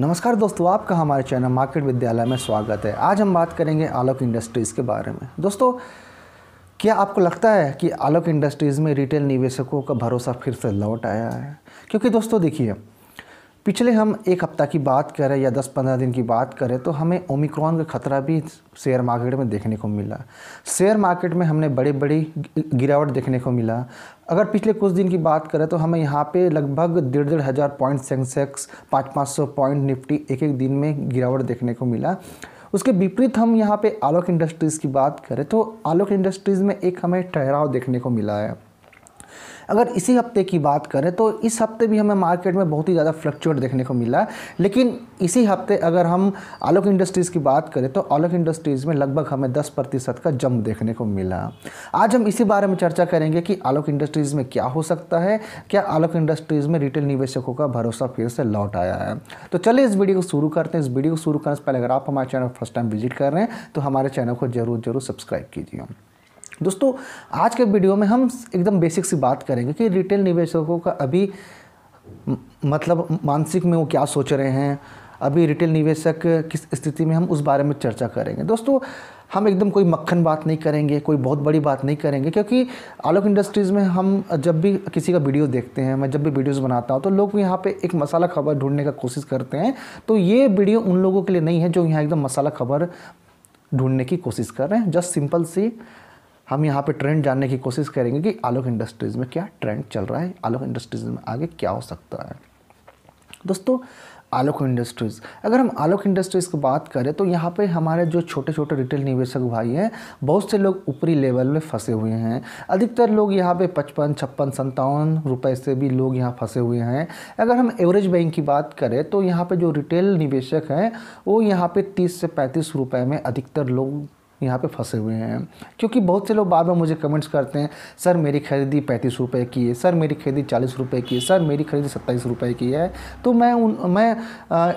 नमस्कार दोस्तों आपका हमारे चैनल मार्केट विद्यालय में स्वागत है आज हम बात करेंगे आलोक इंडस्ट्रीज़ के बारे में दोस्तों क्या आपको लगता है कि आलोक इंडस्ट्रीज़ में रिटेल निवेशकों का भरोसा फिर से लौट आया है क्योंकि दोस्तों देखिए पिछले हम एक हफ्ता की बात करें या 10-15 दिन की बात करें तो हमें ओमिक्रॉन का खतरा भी शेयर मार्केट में देखने को मिला शेयर मार्केट में हमने बड़ी बड़ी गिरावट देखने को मिला अगर पिछले कुछ दिन की बात करें तो हमें यहाँ पे लगभग डेढ़ डेढ़ हज़ार पॉइंट सेंसेक्स पाँच पाँच सौ पॉइंट निफ्टी एक एक दिन में गिरावट देखने को मिला उसके विपरीत हम यहाँ पे आलोक इंडस्ट्रीज़ की बात करें तो आलोक इंडस्ट्रीज़ में एक हमें ठहराव देखने को मिला है अगर इसी हफ्ते की बात करें तो इस हफ्ते भी हमें मार्केट में बहुत ही ज़्यादा फ्लक्चुएट देखने को मिला लेकिन इसी हफ्ते अगर हम आलोक इंडस्ट्रीज़ की बात करें तो आलोक इंडस्ट्रीज़ में लगभग हमें दस प्रतिशत का जम देखने को मिला आज हम इसी बारे में चर्चा करेंगे कि आलोक इंडस्ट्रीज़ में क्या हो सकता है क्या आलोक इंडस्ट्रीज़ में रिटेल निवेशकों का भरोसा फिर से लौट आया है तो चलिए इस वीडियो को शुरू करते हैं इस वीडियो को शुरू करने से पहले अगर आप हमारे चैनल फर्स्ट टाइम विजिट कर रहे हैं तो हमारे चैनल को जरूर जरूर सब्सक्राइब कीजिए दोस्तों आज के वीडियो में हम एकदम बेसिक सी बात करेंगे कि रिटेल निवेशकों का अभी मतलब मानसिक में वो क्या सोच रहे हैं अभी रिटेल निवेशक किस स्थिति में हम उस बारे में चर्चा करेंगे दोस्तों हम एकदम कोई मक्खन बात नहीं करेंगे कोई बहुत बड़ी बात नहीं करेंगे क्योंकि आलोक इंडस्ट्रीज़ में हम जब भी किसी का वीडियो देखते हैं मैं जब भी वीडियोस बनाता हूँ तो लोग यहाँ पे एक मसाला खबर ढूंढने का कोशिश करते हैं तो ये वीडियो उन लोगों के लिए नहीं है जो यहाँ एकदम मसाला खबर ढूंढने की कोशिश कर रहे हैं जस्ट सिंपल सी हम यहाँ पे ट्रेंड जानने की कोशिश करेंगे कि आलोक इंडस्ट्रीज़ में क्या ट्रेंड चल रहा है आलोक इंडस्ट्रीज़ में आगे क्या हो सकता है दोस्तों आलोक इंडस्ट्रीज़ अगर हम आलोक इंडस्ट्रीज़ की बात करें तो यहाँ पे हमारे जो छोटे छोटे रिटेल निवेशक भाई हैं बहुत से लोग ऊपरी लेवल में फंसे हुए हैं अधिकतर लोग यहाँ पे पचपन छप्पन संतावन रुपए से भी लोग यहाँ फंसे हुए हैं अगर हम एवरेज बैंक की बात करें तो यहाँ पे जो रिटेल निवेशक हैं वो यहाँ पे तीस से पैंतीस रुपये में अधिकतर लोग यहाँ पे फंसे हुए हैं क्योंकि बहुत से लोग बाद में मुझे कमेंट्स करते हैं सर मेरी खरीदी पैंतीस रुपये की है सर मेरी खरीदी चालीस रुपये की है सर मेरी खरीदी सत्ताईस रुपये की है तो मैं उन मैं आ,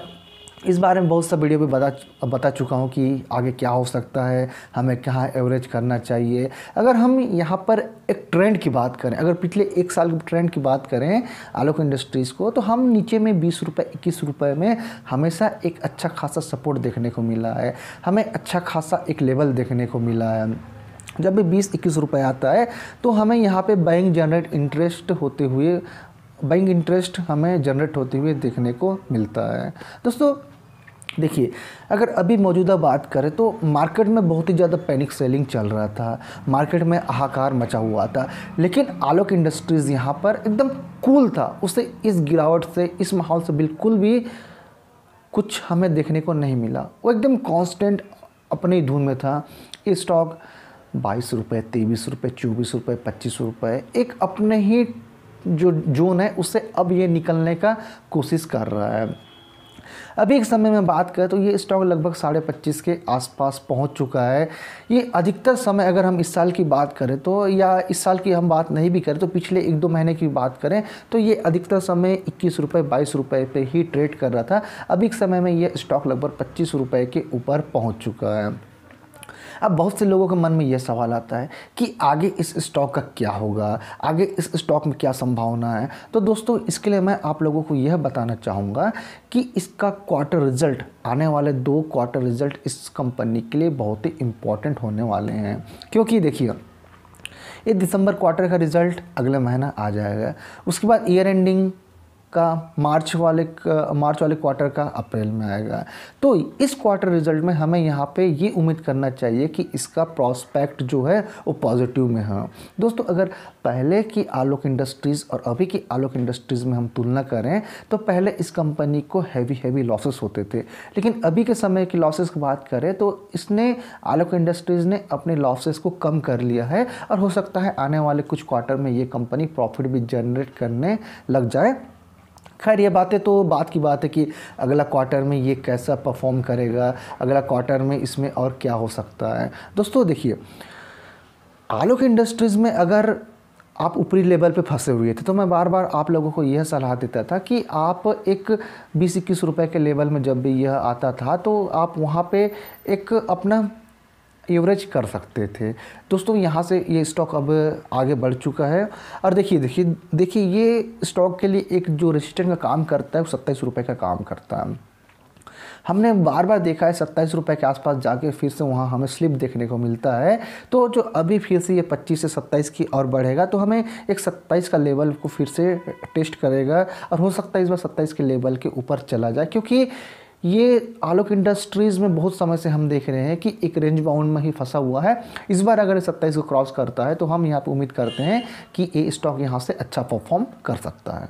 इस बारे में बहुत सा वीडियो भी बता बता चुका हूँ कि आगे क्या हो सकता है हमें कहाँ एवरेज करना चाहिए अगर हम यहाँ पर एक ट्रेंड की बात करें अगर पिछले एक साल के ट्रेंड की बात करें आलोक इंडस्ट्रीज़ को तो हम नीचे में बीस रुपये इक्कीस रुपये में हमेशा एक अच्छा खासा सपोर्ट देखने को मिला है हमें अच्छा खासा एक लेवल देखने को मिला है जब भी बीस इक्कीस रुपये आता है तो हमें यहाँ पर बैंक जनरेट इंटरेस्ट होते हुए बैंक इंटरेस्ट हमें जनरेट होते हुए देखने को मिलता है दोस्तों देखिए अगर अभी मौजूदा बात करें तो मार्केट में बहुत ही ज़्यादा पैनिक सेलिंग चल रहा था मार्केट में हाहाकार मचा हुआ था लेकिन आलोक इंडस्ट्रीज़ यहाँ पर एकदम कूल था उसे इस गिरावट से इस माहौल से बिल्कुल भी कुछ हमें देखने को नहीं मिला वो एकदम कांस्टेंट अपने ही धुन में था ये स्टॉक बाईस रुपये तेईस रुपये चौबीस रुपये पच्चीस रुपये एक अपने ही जो जोन है उससे अब ये निकलने का कोशिश कर रहा है अभी एक समय में बात करें तो ये स्टॉक लगभग साढ़े पच्चीस के आसपास पहुंच चुका है ये अधिकतर समय अगर हम इस साल की बात करें तो या इस साल की हम बात नहीं भी करें तो पिछले एक दो महीने की बात करें तो ये अधिकतर समय इक्कीस रुपये बाईस रुपये पर ही ट्रेड कर रहा था अभी के समय में ये स्टॉक लगभग पच्चीस रुपये के ऊपर पहुँच चुका है अब बहुत से लोगों के मन में यह सवाल आता है कि आगे इस स्टॉक का क्या होगा आगे इस स्टॉक में क्या संभावना है तो दोस्तों इसके लिए मैं आप लोगों को यह बताना चाहूँगा कि इसका क्वार्टर रिजल्ट आने वाले दो क्वार्टर रिजल्ट इस कंपनी के लिए बहुत ही इम्पॉर्टेंट होने वाले हैं क्योंकि देखिए ये दिसंबर क्वार्टर का रिजल्ट अगले महीना आ जाएगा उसके बाद ईयर एंडिंग का मार्च वाले मार्च वाले क्वार्टर का अप्रैल में आएगा तो इस क्वार्टर रिजल्ट में हमें यहाँ पे ये उम्मीद करना चाहिए कि इसका प्रॉस्पेक्ट जो है वो पॉजिटिव में है दोस्तों अगर पहले की आलोक इंडस्ट्रीज़ और अभी की आलोक इंडस्ट्रीज़ में हम तुलना करें तो पहले इस कंपनी को हैवी हैवी लॉसेस होते थे लेकिन अभी के समय की लॉसेस की बात करें तो इसने आलोक इंडस्ट्रीज़ ने अपने लॉसेस को कम कर लिया है और हो सकता है आने वाले कुछ क्वार्टर में ये कंपनी प्रॉफिट भी जनरेट करने लग जाए खैर ये बातें तो बात की बात है कि अगला क्वार्टर में ये कैसा परफॉर्म करेगा अगला क्वार्टर में इसमें और क्या हो सकता है दोस्तों देखिए आलोक इंडस्ट्रीज़ में अगर आप ऊपरी लेवल पे फंसे हुए थे तो मैं बार बार आप लोगों को यह सलाह देता था कि आप एक बीस इक्कीस रुपये के लेवल में जब भी यह आता था तो आप वहाँ पे एक अपना एवरेज कर सकते थे दोस्तों यहाँ से ये स्टॉक अब आगे बढ़ चुका है और देखिए देखिए देखिए ये स्टॉक के लिए एक जो रजिस्टेंट का काम करता है वो सत्ताईस रुपये का काम करता है हमने बार बार देखा है सत्ताईस रुपये के आसपास जाके फिर से वहाँ हमें स्लिप देखने को मिलता है तो जो अभी फिर से ये पच्चीस से सत्ताईस की और बढ़ेगा तो हमें एक सत्ताईस का लेवल को फिर से टेस्ट करेगा और हो सकता है इस बार सत्ताईस के लेवल के ऊपर चला जाए क्योंकि ये आलोक इंडस्ट्रीज़ में बहुत समय से हम देख रहे हैं कि एक रेंज बाउंड में ही फंसा हुआ है इस बार अगर सत्ताईस को क्रॉस करता है तो हम यहाँ पर उम्मीद करते हैं कि ये स्टॉक यहाँ से अच्छा परफॉर्म कर सकता है